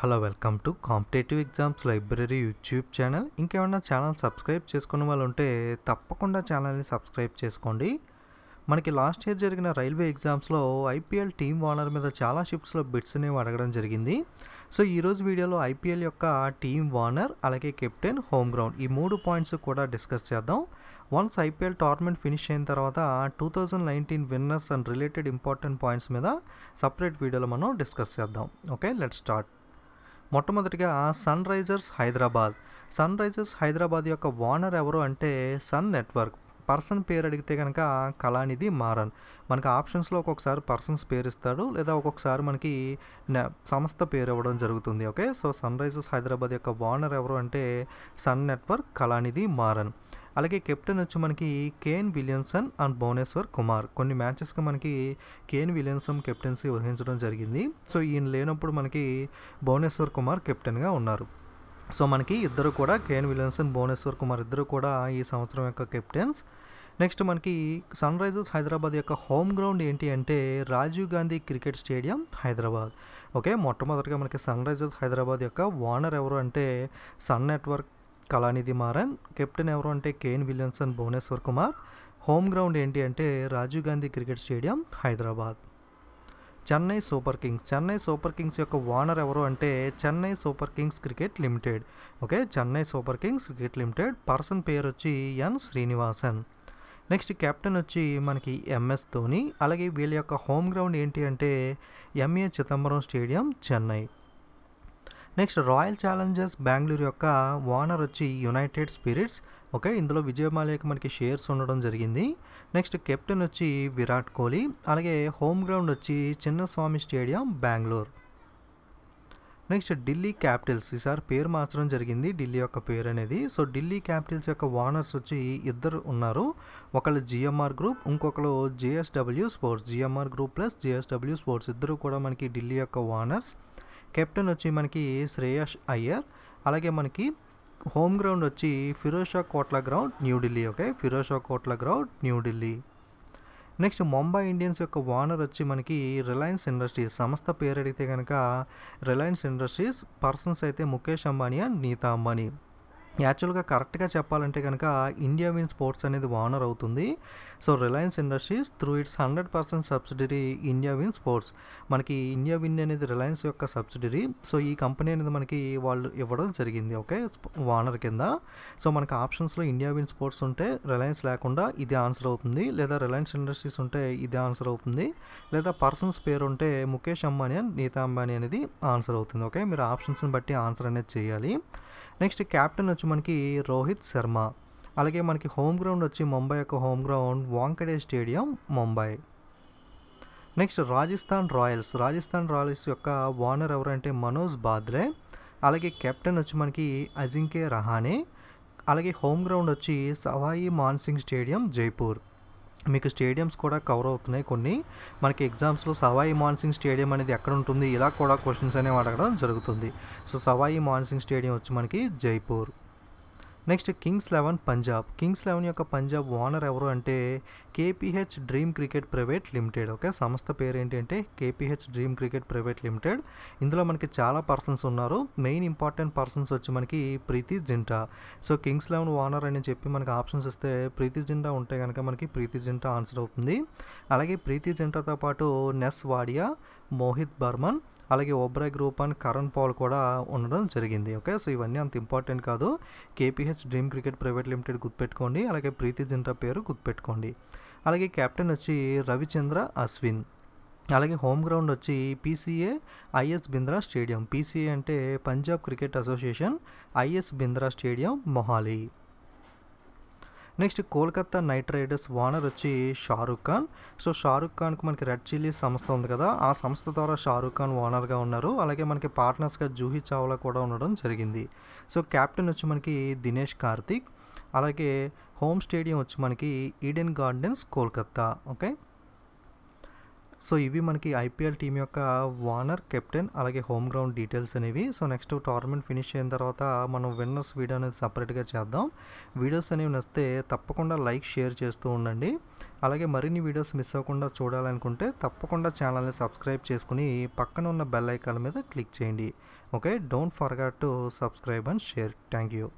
hello welcome to competitive exams library YouTube channel ఇంకేమన్నా channel subscribe చేసుకున్న వాళ్ళు ఉంటే తప్పకుండా ఛానల్ని సబ్స్క్రైబ్ చేసుకోండి మనకి లాస్ట్ ఇయర్ జరిగిన రైల్వే ఎగ్జామ్స్లో ఐపీఎల్ టీమ్ ఓనర్ మీద చాలా షిఫ్ట్స్లో బిట్స్ అనేవి అడగడం జరిగింది సో ఈరోజు వీడియోలో ఐపీఎల్ యొక్క టీమ్ ఓనర్ అలాగే కెప్టెన్ హోమ్ గ్రౌండ్ ఈ మూడు పాయింట్స్ కూడా డిస్కస్ చేద్దాం వన్స్ ఐపీఎల్ టోర్నమెంట్ ఫినిష్ అయిన తర్వాత two thousand nineteen winners and related important points మీద సపరేట్ వీడియోలో మనం డిస్కస్ చేద్దాం ఓకే లెట్ స్టార్ట్ మొట్టమొదటిగా Sunrisers Hyderabad Sunrisers Hyderabad యొక్క ఓనర్ ఎవరు అంటే సన్ నెట్వర్క్ పర్సన్ పేరు అడిగితే కనుక కళానిధి మారన్ మనకి ఆప్షన్స్లో ఒక్కొక్కసారి పర్సన్స్ పేరు ఇస్తాడు లేదా ఒక్కొక్కసారి మనకి సంస్థ పేరు ఇవ్వడం జరుగుతుంది okay so Sunrisers Hyderabad యొక్క ఓనర్ ఎవరు అంటే సన్ నెట్వర్క్ కళానిధి మారన్ అలాగే కెప్టెన్ వచ్చి మనకి Kane Williamson and Bhuvneshwar Kumar కొన్ని మ్యాచెస్కి మనకి కేన్ విలియమ్సన్ కెప్టెన్సీ వహించడం జరిగింది సో ఈయన లేనప్పుడు మనకి భువనేశ్వర్ కుమార్ కెప్టెన్గా ఉన్నారు సో మనకి ఇద్దరు కూడా కేన్ విలియమ్సన్ భువనేశ్వర్ కుమార్ ఇద్దరు కూడా ఈ సంవత్సరం యొక్క కెప్టెన్స్ నెక్స్ట్ మనకి సన్ రైజర్స్ హైదరాబాద్ యొక్క హోమ్ గ్రౌండ్ ఏంటి అంటే Rajiv Gandhi cricket stadium Hyderabad okay మొట్టమొదటిగా మనకి సన్ రైజర్స్ హైదరాబాద్ యొక్క ఓనర్ ఎవరు అంటే Sun Network Kalanithi Maran captain ఎవరు అంటే Kane Williamson Bhuvneshwar Kumar home ground ఏంటి అంటే Rajiv Gandhi cricket stadium Hyderabad Chennai Super Kings Chennai Super Kings యొక్క ఓనర్ ఎవరు అంటే Chennai Super Kings cricket limited okay Chennai Super Kings cricket limited person పేరు వచ్చి ఎన్ శ్రీనివాసన్ నెక్స్ట్ కెప్టెన్ వచ్చి మనకి ఎంఎస్ ధోని అలాగే వీళ్ళ యొక్క హోమ్ గ్రౌండ్ ఏంటి అంటే MA Chidambaram stadium Chennai next Royal Challengers Bengaluru యొక్క ఓనర్ వచ్చి యునైటెడ్ స్పిరిట్స్ ఓకే ఇందులో విజయ్ మనకి షేర్స్ ఉండడం జరిగింది నెక్స్ట్ కెప్టెన్ వచ్చి విరాట్ కోహ్లీ అలాగే హోమ్ గ్రౌండ్ వచ్చి Chinnaswamy stadium Bengaluru next Delhi Capitals ఈసారి పేరు మార్చడం జరిగింది ఢిల్లీ యొక్క పేరు అనేది సో ఢిల్లీ క్యాపిటల్స్ యొక్క ఓనర్స్ వచ్చి ఇద్దరు ఉన్నారు ఒకళ్ళు జిఎంఆర్ గ్రూప్ ఇంకొకరు JSW sports GMR group plus JSW sports ఇద్దరు కూడా మనకి ఢిల్లీ యొక్క ఓనర్స్ కెప్టెన్ వచ్చి మనకి శ్రేయస్ అయ్యర్ అలాగే మనకి హోమ్ గ్రౌండ్ వచ్చి Firoza Kotla Kotla ground New Delhi okay Firoza Kotla Kotla ground New Delhi next Mumbai Indians యొక్క ఓనర్ వచ్చి మనకి రిలయన్స్ ఇండస్ట్రీస్ సంస్థ పేరు అడిగితే కనుక రిలయన్స్ ఇండస్ట్రీస్ పర్సన్స్ అయితే ముఖేష్ అంబానీ అండ్ నీతా అంబానీ యాక్చువల్గా కరెక్ట్గా చెప్పాలంటే కనుక ఇండియా విన్ స్పోర్ట్స్ అనేది ఓనర్ అవుతుంది so Reliance Industries through its hundred percent subsidiary India win sports మనకి ఇండియా విన్ అనేది రిలయన్స్ యొక్క సబ్సిడరీ సో ఈ కంపెనీ అనేది మనకి వాళ్ళు ఇవ్వడం జరిగింది ఓకే ఓనర్ కింద సో మనకి ఆప్షన్స్లో ఇండియా విన్ స్పోర్ట్స్ ఉంటే రిలయన్స్ లేకుండా ఇది ఆన్సర్ అవుతుంది లేదా రిలయన్స్ ఇండస్ట్రీస్ ఉంటే ఇది ఆన్సర్ అవుతుంది లేదా పర్సన్స్ పేరు ఉంటే ముఖేష్ అంబానీ అని నీతా అంబానీ అనేది ఆన్సర్ అవుతుంది ఓకే మీరు ఆప్షన్స్ని బట్టి ఆన్సర్ అనేది చేయాలి నెక్స్ట్ క్యాప్టెన్ వచ్చి మనకి రోహిత్ శర్మ అలాగే మనకి హోమ్ గ్రౌండ్ వచ్చి ముంబై యొక్క home ground Wankhede stadium Mumbai next Rajasthan Royals Rajasthan Royals యొక్క ఓనర్ ఎవరంటే మనోజ్ బాద్రే అలాగే కెప్టెన్ వచ్చి మనకి అజింకే రహానే అలాగే హోమ్ గ్రౌండ్ వచ్చి సవాయి మాన్సింగ్ స్టేడియం జైపూర్ మీకు స్టేడియమ్స్ కూడా కవర్ అవుతున్నాయి కొన్ని మనకి ఎగ్జామ్స్లో సవాయి మాన్సింగ్ స్టేడియం అనేది ఎక్కడ ఉంటుంది ఇలా కూడా క్వశ్చన్స్ అనేవి అడగడం జరుగుతుంది సో సవాయి మాన్సింగ్ స్టేడియం వచ్చి మనకి Jaipur next Kings eleven Punjab Kings eleven యొక్క పంజాబ్ ఓనర్ ఎవరు అంటే KPH dream cricket private limited okay సంస్థ పేరు ఏంటంటే KPH dream cricket private limited ఇందులో మనకి చాలా పర్సన్స్ ఉన్నారు మెయిన్ ఇంపార్టెంట్ పర్సన్స్ వచ్చి మనకి Preity Zinta so Kings eleven owner అని చెప్పి మనకి ఆప్షన్స్ ఇస్తే ప్రీతి జింటా ఉంటే కనుక మనకి ప్రీతి జింటా ఆన్సర్ అవుతుంది అలాగే ప్రీతి జింటాతో పాటు నెస్ వాడియా మోహిత్ బర్మన్ అలాగే ఓబ్రాయ్ గ్రూప్ అండ్ కరణ్ పాల్ కూడా ఉండడం జరిగింది ఓకే సో ఇవన్నీ అంత ఇంపార్టెంట్ కాదు KPH dream cricket private limited గుర్తుపెట్టుకోండి అలాగే ప్రీతి జింటా పేరు గుర్తుపెట్టుకోండి అలాగే కెప్టెన్ వచ్చి రవిచంద్ర అశ్విన్ అలాగే హోమ్ గ్రౌండ్ వచ్చి PCA IS Bindra stadium PCA అంటే Punjab cricket association IS Bindra stadium Mohali next Kolkata Knight Riders owner వచ్చి షారూక్ ఖాన్ సో షారూక్ ఖాన్కి మనకి రెడ్ చిల్లీ సంస్థ ఉంది కదా ఆ సంస్థ ద్వారా షారూక్ ఖాన్ ఓనర్గా ఉన్నారు అలాగే మనకి పార్ట్నర్స్గా జూహీ చావ్లా కూడా ఉండడం జరిగింది సో క్యాప్టెన్ వచ్చి మనకి దినేష్ కార్తిక్ అలాగే హోమ్ స్టేడియం వచ్చి మనకి Eden Gardens Kolkata okay so ఇవి మనకి ఐపీఎల్ టీం యొక్క వార్నర్ కెప్టెన్ అలాగే హోమ్ గ్రౌండ్ డీటెయిల్స్ అనేవి సో నెక్స్ట్ టోర్నమెంట్ ఫినిష్ అయిన తర్వాత మనం విన్నర్స్ వీడియో అనేది సపరేట్గా చేద్దాం వీడియోస్ అనేవి నచ్చితే తప్పకుండా లైక్ షేర్ చేస్తూ ఉండండి అలాగే మరిన్ని వీడియోస్ మిస్ అవ్వకుండా చూడాలనుకుంటే తప్పకుండా ఛానల్ని సబ్స్క్రైబ్ చేసుకుని పక్కన ఉన్న బెల్ ఐకాన్ మీద క్లిక్ చేయండి okay don't forget to subscribe and share thank you